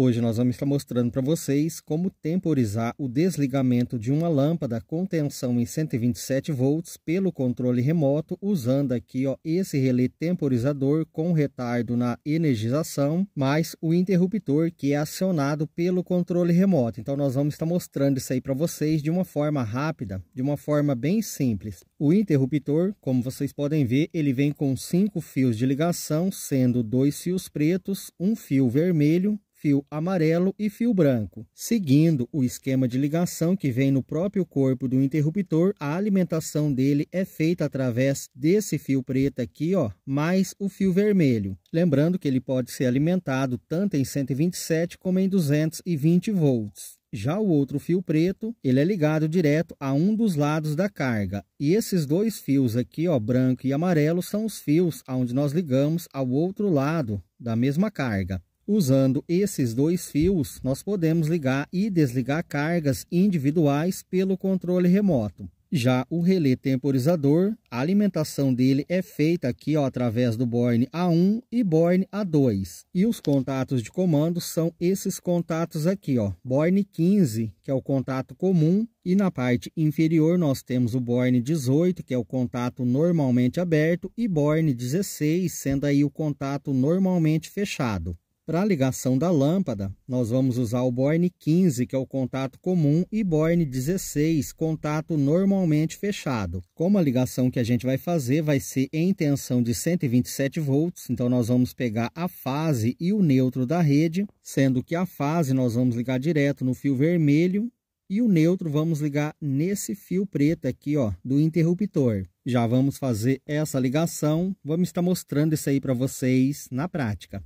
Hoje nós vamos estar mostrando para vocês como temporizar o desligamento de uma lâmpada com tensão em 127 volts pelo controle remoto usando aqui ó, esse relé temporizador com retardo na energização mais o interruptor que é acionado pelo controle remoto. Então nós vamos estar mostrando isso aí para vocês de uma forma rápida, de uma forma bem simples. O interruptor, como vocês podem ver, ele vem com cinco fios de ligação, sendo dois fios pretos, um fio vermelho, fio amarelo e fio branco, seguindo o esquema de ligação que vem no próprio corpo do interruptor, a alimentação dele é feita através desse fio preto aqui, ó, mais o fio vermelho. Lembrando que ele pode ser alimentado tanto em 127 como em 220 volts. Já o outro fio preto, ele é ligado direto a um dos lados da carga. E esses dois fios aqui, ó, branco e amarelo, são os fios onde nós ligamos ao outro lado da mesma carga. Usando esses dois fios, nós podemos ligar e desligar cargas individuais pelo controle remoto. Já o relé temporizador, a alimentação dele é feita aqui ó, através do borne A1 e borne A2. E os contatos de comando são esses contatos aqui, ó, borne 15, que é o contato comum, e na parte inferior nós temos o borne 18, que é o contato normalmente aberto, e borne 16, sendo aí o contato normalmente fechado. Para a ligação da lâmpada, nós vamos usar o borne 15, que é o contato comum, e borne 16, contato normalmente fechado. Como a ligação que a gente vai fazer vai ser em tensão de 127 volts, então nós vamos pegar a fase e o neutro da rede, sendo que a fase nós vamos ligar direto no fio vermelho e o neutro vamos ligar nesse fio preto aqui ó do interruptor. Já vamos fazer essa ligação, vamos estar mostrando isso aí para vocês na prática.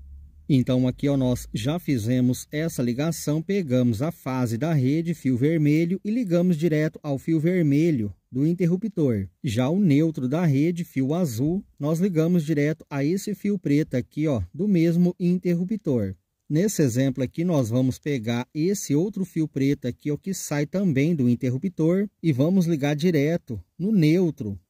Então aqui ó, nós já fizemos essa ligação, pegamos a fase da rede, fio vermelho e ligamos direto ao fio vermelho do interruptor. Já o neutro da rede, fio azul, nós ligamos direto a esse fio preto aqui ó, do mesmo interruptor. Nesse exemplo aqui, nós vamos pegar esse outro fio preto aqui, ó, que sai também do interruptor, e vamos ligar direto no neutro,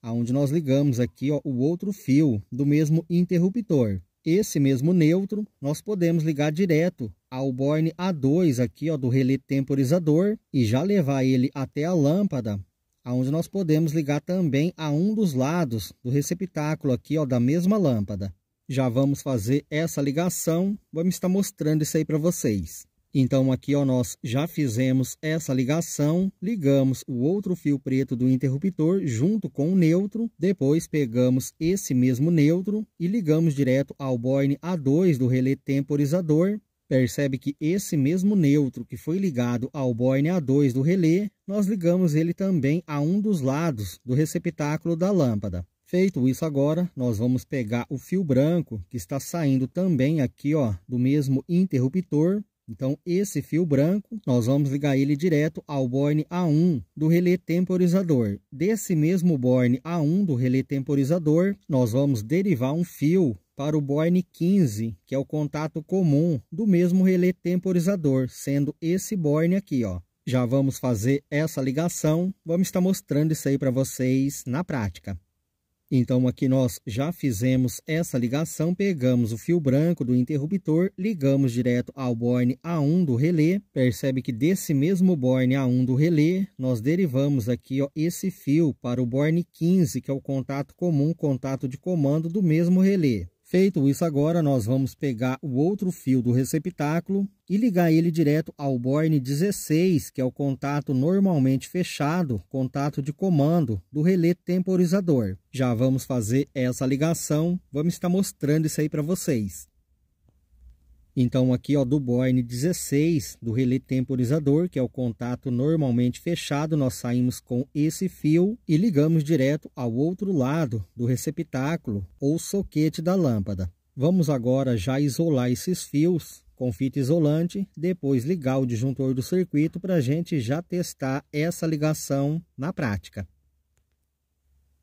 aonde nós ligamos aqui ó, o outro fio do mesmo interruptor. Esse mesmo neutro nós podemos ligar direto ao borne A2 aqui ó, do relé temporizador e já levar ele até a lâmpada, onde nós podemos ligar também a um dos lados do receptáculo aqui ó, da mesma lâmpada. Já vamos fazer essa ligação, vamos estar mostrando isso aí para vocês. Então aqui ó, nós já fizemos essa ligação, ligamos o outro fio preto do interruptor junto com o neutro, depois pegamos esse mesmo neutro e ligamos direto ao borne A2 do relé temporizador. Percebe que esse mesmo neutro que foi ligado ao borne A2 do relé, nós ligamos ele também a um dos lados do receptáculo da lâmpada. Feito isso agora, nós vamos pegar o fio branco que está saindo também aqui ó, do mesmo interruptor então, esse fio branco, nós vamos ligar ele direto ao borne A1 do relé temporizador. Desse mesmo borne A1 do relé temporizador, nós vamos derivar um fio para o borne 15, que é o contato comum do mesmo relé temporizador, sendo esse borne aqui, ó. Já vamos fazer essa ligação, vamos estar mostrando isso aí para vocês na prática. Então aqui nós já fizemos essa ligação, pegamos o fio branco do interruptor, ligamos direto ao borne A1 do relé. Percebe que desse mesmo borne A1 do relé, nós derivamos aqui ó, esse fio para o borne 15, que é o contato comum, contato de comando do mesmo relé. Feito isso agora, nós vamos pegar o outro fio do receptáculo e ligar ele direto ao borne 16, que é o contato normalmente fechado, contato de comando do relé temporizador. Já vamos fazer essa ligação, vamos estar mostrando isso aí para vocês. Então aqui ó, do Borne 16 do relé temporizador, que é o contato normalmente fechado, nós saímos com esse fio e ligamos direto ao outro lado do receptáculo ou soquete da lâmpada. Vamos agora já isolar esses fios com fita isolante, depois ligar o disjuntor do circuito para a gente já testar essa ligação na prática.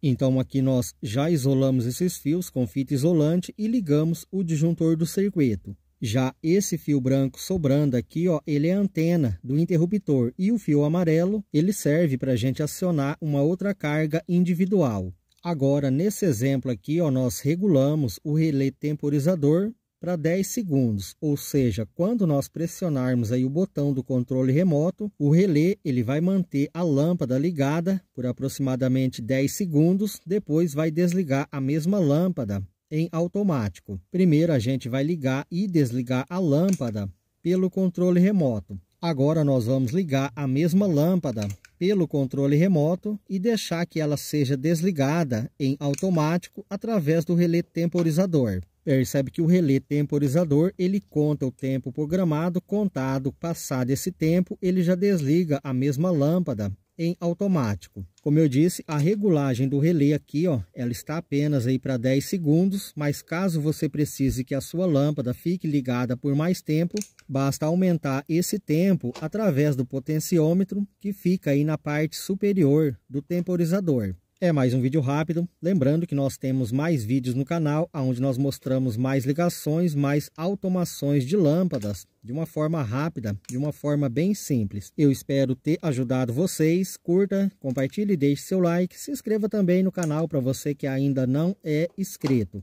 Então aqui nós já isolamos esses fios com fita isolante e ligamos o disjuntor do circuito. Já esse fio branco sobrando aqui, ó, ele é a antena do interruptor e o fio amarelo, ele serve para a gente acionar uma outra carga individual. Agora, nesse exemplo aqui, ó, nós regulamos o relé temporizador para 10 segundos, ou seja, quando nós pressionarmos aí o botão do controle remoto, o relé ele vai manter a lâmpada ligada por aproximadamente 10 segundos, depois vai desligar a mesma lâmpada em automático. Primeiro a gente vai ligar e desligar a lâmpada pelo controle remoto. Agora nós vamos ligar a mesma lâmpada pelo controle remoto e deixar que ela seja desligada em automático através do relé temporizador. Percebe que o relé temporizador, ele conta o tempo programado, contado, passado esse tempo, ele já desliga a mesma lâmpada em automático. Como eu disse, a regulagem do relé aqui, ó, ela está apenas aí para 10 segundos, mas caso você precise que a sua lâmpada fique ligada por mais tempo, basta aumentar esse tempo através do potenciômetro que fica aí na parte superior do temporizador. É mais um vídeo rápido, lembrando que nós temos mais vídeos no canal, onde nós mostramos mais ligações, mais automações de lâmpadas, de uma forma rápida, de uma forma bem simples. Eu espero ter ajudado vocês, curta, compartilhe, deixe seu like, se inscreva também no canal para você que ainda não é inscrito.